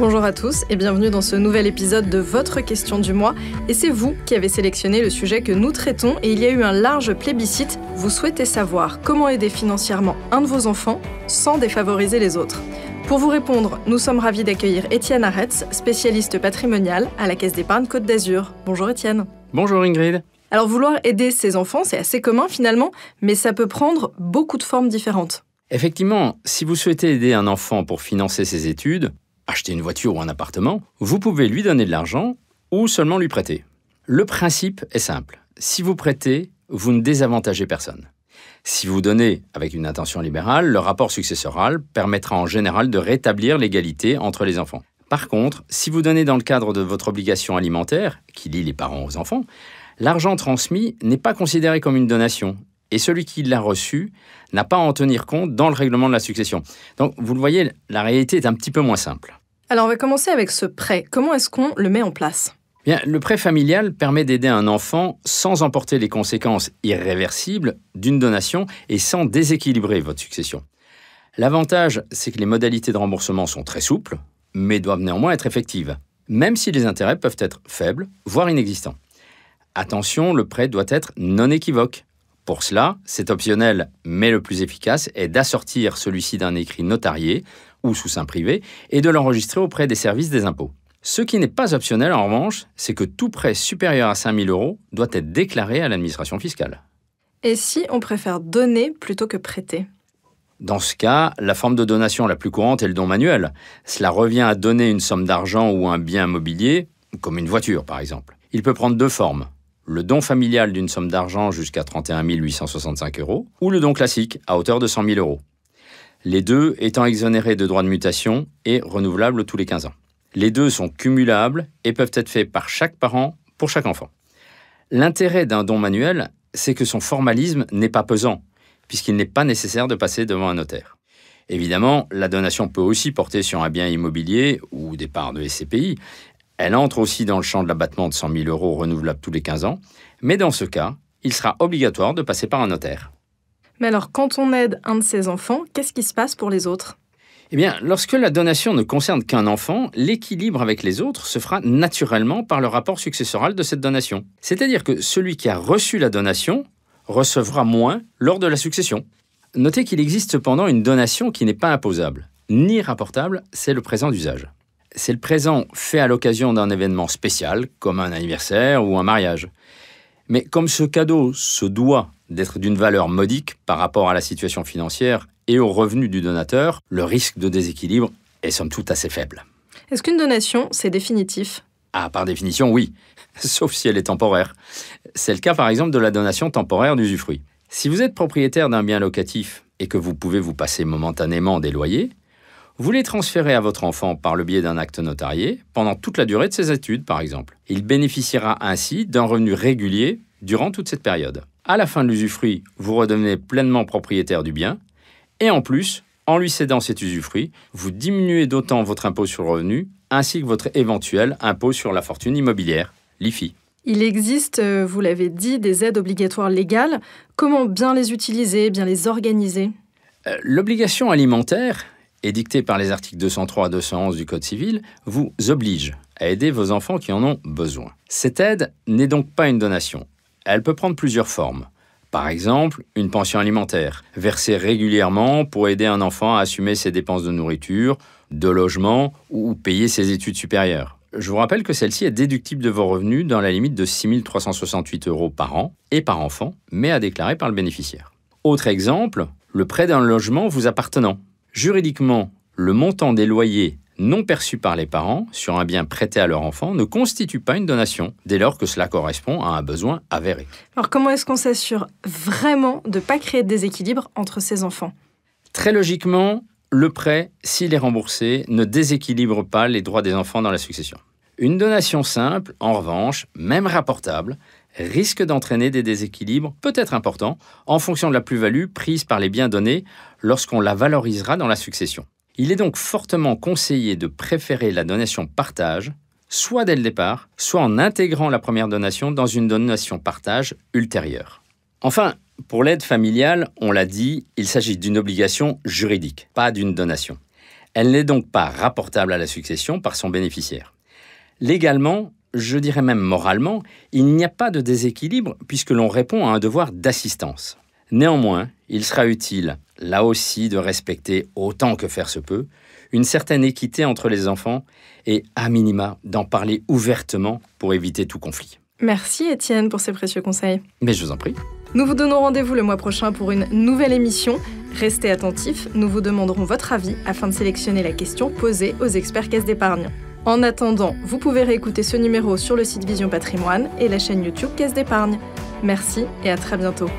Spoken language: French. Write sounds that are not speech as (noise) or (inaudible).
Bonjour à tous et bienvenue dans ce nouvel épisode de Votre question du mois. Et c'est vous qui avez sélectionné le sujet que nous traitons et il y a eu un large plébiscite. Vous souhaitez savoir comment aider financièrement un de vos enfants sans défavoriser les autres. Pour vous répondre, nous sommes ravis d'accueillir Étienne Aretz, spécialiste patrimonial à la Caisse d'épargne Côte d'Azur. Bonjour Étienne. Bonjour Ingrid. Alors vouloir aider ses enfants, c'est assez commun finalement, mais ça peut prendre beaucoup de formes différentes. Effectivement, si vous souhaitez aider un enfant pour financer ses études, acheter une voiture ou un appartement, vous pouvez lui donner de l'argent ou seulement lui prêter. Le principe est simple. Si vous prêtez, vous ne désavantagez personne. Si vous donnez avec une intention libérale, le rapport successoral permettra en général de rétablir l'égalité entre les enfants. Par contre, si vous donnez dans le cadre de votre obligation alimentaire, qui lie les parents aux enfants, l'argent transmis n'est pas considéré comme une donation et celui qui l'a reçu n'a pas à en tenir compte dans le règlement de la succession. Donc vous le voyez, la réalité est un petit peu moins simple. Alors on va commencer avec ce prêt. Comment est-ce qu'on le met en place Bien, le prêt familial permet d'aider un enfant sans emporter les conséquences irréversibles d'une donation et sans déséquilibrer votre succession. L'avantage, c'est que les modalités de remboursement sont très souples, mais doivent néanmoins être effectives, même si les intérêts peuvent être faibles, voire inexistants. Attention, le prêt doit être non équivoque. Pour cela, c'est optionnel, mais le plus efficace est d'assortir celui-ci d'un écrit notarié ou sous sein privé et de l'enregistrer auprès des services des impôts. Ce qui n'est pas optionnel en revanche, c'est que tout prêt supérieur à 5 000 euros doit être déclaré à l'administration fiscale. Et si on préfère donner plutôt que prêter dans ce cas, la forme de donation la plus courante est le don manuel. Cela revient à donner une somme d'argent ou un bien immobilier, comme une voiture par exemple. Il peut prendre deux formes. Le don familial d'une somme d'argent jusqu'à 31 865 euros, ou le don classique à hauteur de 100 000 euros les deux étant exonérés de droits de mutation et renouvelables tous les 15 ans. Les deux sont cumulables et peuvent être faits par chaque parent pour chaque enfant. L'intérêt d'un don manuel, c'est que son formalisme n'est pas pesant, puisqu'il n'est pas nécessaire de passer devant un notaire. Évidemment, la donation peut aussi porter sur un bien immobilier ou des parts de SCPI. Elle entre aussi dans le champ de l'abattement de 100 000 euros renouvelables tous les 15 ans, mais dans ce cas, il sera obligatoire de passer par un notaire. Mais alors, quand on aide un de ses enfants, qu'est-ce qui se passe pour les autres eh bien, lorsque la donation ne concerne qu'un enfant, l'équilibre avec les autres se fera naturellement par le rapport successoral de cette donation. C'est-à-dire que celui qui a reçu la donation recevra moins lors de la succession. Notez qu'il existe cependant une donation qui n'est pas imposable, ni rapportable, c'est le présent d'usage. C'est le présent fait à l'occasion d'un événement spécial, comme un anniversaire ou un mariage. Mais comme ce cadeau se doit d'être d'une valeur modique par rapport à la situation financière et aux revenus du donateur, le risque de déséquilibre est somme toute assez faible. Est-ce qu'une donation, c'est définitif Ah, par définition, oui, (laughs) sauf si elle est temporaire. C'est le cas par exemple de la donation temporaire d'usufruit. Si vous êtes propriétaire d'un bien locatif et que vous pouvez vous passer momentanément des loyers, vous les transférez à votre enfant par le biais d'un acte notarié pendant toute la durée de ses études, par exemple. Il bénéficiera ainsi d'un revenu régulier durant toute cette période à la fin de l'usufruit, vous redevenez pleinement propriétaire du bien, et en plus, en lui cédant cet usufruit, vous diminuez d'autant votre impôt sur le revenu, ainsi que votre éventuel impôt sur la fortune immobilière, l'IFI. Il existe, euh, vous l'avez dit, des aides obligatoires légales. Comment bien les utiliser, bien les organiser euh, L'obligation alimentaire, édictée par les articles 203 à 211 du Code civil, vous oblige à aider vos enfants qui en ont besoin. Cette aide n'est donc pas une donation, elle peut prendre plusieurs formes. Par exemple, une pension alimentaire, versée régulièrement pour aider un enfant à assumer ses dépenses de nourriture, de logement ou payer ses études supérieures. Je vous rappelle que celle-ci est déductible de vos revenus dans la limite de 6 368 euros par an et par enfant, mais à déclarer par le bénéficiaire. Autre exemple, le prêt d'un logement vous appartenant. Juridiquement, le montant des loyers non perçue par les parents sur un bien prêté à leur enfant ne constitue pas une donation dès lors que cela correspond à un besoin avéré. Alors comment est-ce qu'on s'assure vraiment de ne pas créer de déséquilibre entre ces enfants Très logiquement, le prêt, s'il est remboursé, ne déséquilibre pas les droits des enfants dans la succession. Une donation simple, en revanche, même rapportable, risque d'entraîner des déséquilibres peut-être importants en fonction de la plus-value prise par les biens donnés lorsqu'on la valorisera dans la succession. Il est donc fortement conseillé de préférer la donation partage, soit dès le départ, soit en intégrant la première donation dans une donation partage ultérieure. Enfin, pour l'aide familiale, on l'a dit, il s'agit d'une obligation juridique, pas d'une donation. Elle n'est donc pas rapportable à la succession par son bénéficiaire. Légalement, je dirais même moralement, il n'y a pas de déséquilibre puisque l'on répond à un devoir d'assistance. Néanmoins, il sera utile là aussi de respecter autant que faire se peut, une certaine équité entre les enfants et, à minima, d'en parler ouvertement pour éviter tout conflit. Merci Étienne pour ces précieux conseils. Mais je vous en prie. Nous vous donnons rendez-vous le mois prochain pour une nouvelle émission. Restez attentifs, nous vous demanderons votre avis afin de sélectionner la question posée aux experts caisse d'épargne. En attendant, vous pouvez réécouter ce numéro sur le site Vision Patrimoine et la chaîne YouTube Caisse d'épargne. Merci et à très bientôt.